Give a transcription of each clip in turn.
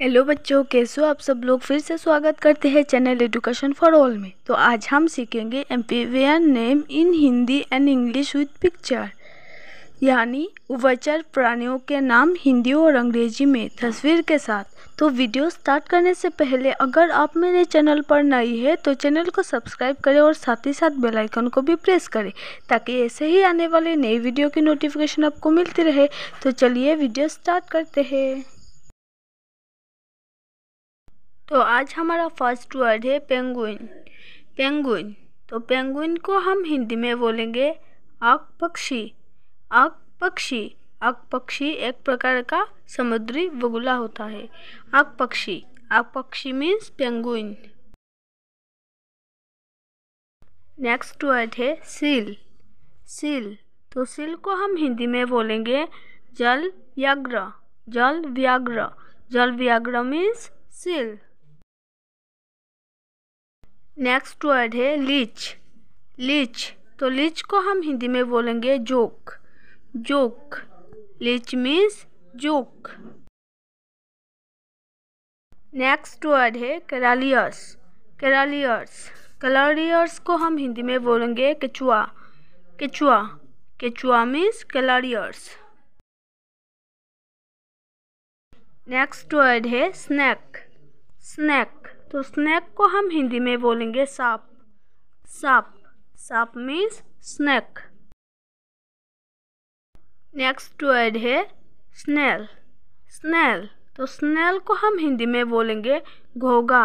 hello बच्चों कैसे हो आप सब लोग फिर से स्वागत करते हैं चैनल एडुकेशन फॉर ऑल में तो आज हम सीखेंगे amphibian name in Hindi and English with picture यानी उवचर प्राणियों के नाम हिंदी और अंग्रेजी में तस्वीर के साथ तो वीडियो स्टार्ट करने से पहले अगर आप मेरे चैनल पर नई है तो चैनल को सब्सक्राइब करें और साथ ही साथ बेल आइकन को भी प्रेस करें ताकि ऐसे ही आने वाले नई वीडियो की नोटिफिकेशन आपको मिलती रहे तो चलिए वीडियो स्टार्ट करते हैं तो आज हमारा फर्स्ट वर्ड है पेंगुइन पेंगुइन तो पेंगुइन को हम हिंदी में बोलेंगे आग पक्षी आग पक्षी आग पक्षी एक प्रकार का समुद्री बगुला होता है आग पक्षी आग पक्षी मीन्स पेंगुइन नेक्स्ट वर्ड है सील सील तो सील को हम हिंदी में बोलेंगे जल व्याग्र जल व्याग्र जल व्याग्र मीन्स सील नेक्स्ट वर्ड है लीच लीच तो लीच को हम हिंदी में बोलेंगे जोक जोक लीच मीन्स जोक नेक्स्ट वर्ड है करालियर्स करालियर्स कलारियर्स को हम हिंदी में बोलेंगे केचुआ केचुआ केचुआ मीन्स कलारियर्स नेक्स्ट वर्ड है स्नैक स्नैक तो स्नैक को हम हिंदी में बोलेंगे सांप सांप सांप मीन्स स्नैक नेक्स्ट वर्ड है स्नेल स्नेल तो स्नेल को हम हिंदी में बोलेंगे घोगा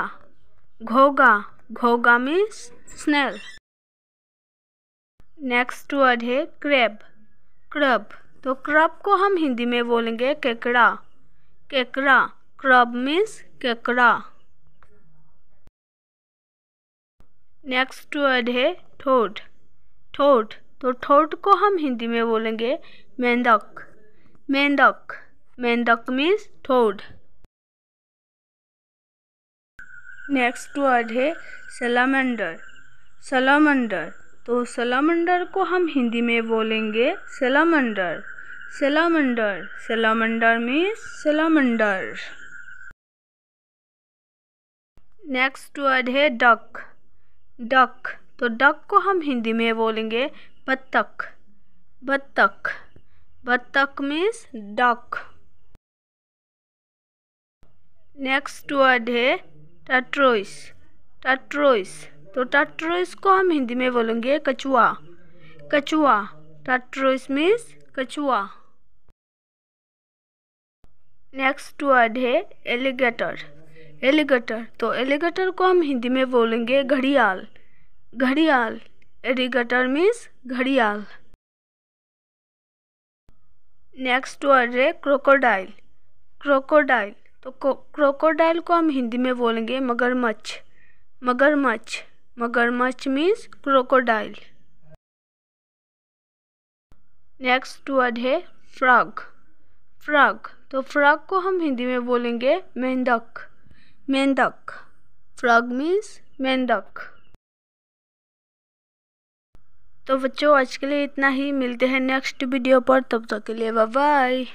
घोगा घोगा मीन्स स्नेल नेक्स्ट वर्ड है क्रैब क्रब तो क्रब को हम हिंदी में बोलेंगे केकड़ा केकड़ा क्रब मीन्स केकड़ा नेक्स्ट वर्ड है ठोठ ठोठ तो ठोठ को हम हिंदी में बोलेंगे मेंढक मेंढक मेंढक मीन्स ठोठ नेक्स्ट वर्ड है सलामंडर सलामंडर तो सलामंडर को हम हिंदी में बोलेंगे salamander salamander salamander means salamander next word है डक डक तो डक को हम हिंदी में बोलेंगे बत्तख बत्तख बत्तख मीन्स डक नेक्स्ट वर्ड है टट्रोइस टट्रोइस तो टट्रोइस को हम हिंदी में बोलेंगे कछुआ कछुआ टट्रोइस मीन्स कछुआ नेक्स्ट वर्ड है एलिगेटर एलिगेटर तो एलिगेटर को हम हिंदी में बोलेंगे घड़ियाल घड़ियाल एलिगेटर मीन्स घड़ियाल नेक्स्ट वर्ड है क्रोकोडाइल क्रोकोडाइल तो क्रोकोडाइल को हम हिंदी में बोलेंगे मगरमच्छ मगरमच्छ मगरमच्छ मीन्स क्रोकोडाइल नेक्स्ट वर्ड है फ्रॉग फ्रॉग तो फ्रॉग को हम हिंदी में बोलेंगे मेंढक मेंढक फ्रॉग मीन्स मेंढक तो बच्चों आज के लिए इतना ही मिलते हैं नेक्स्ट वीडियो पर तब तक के लिए बाय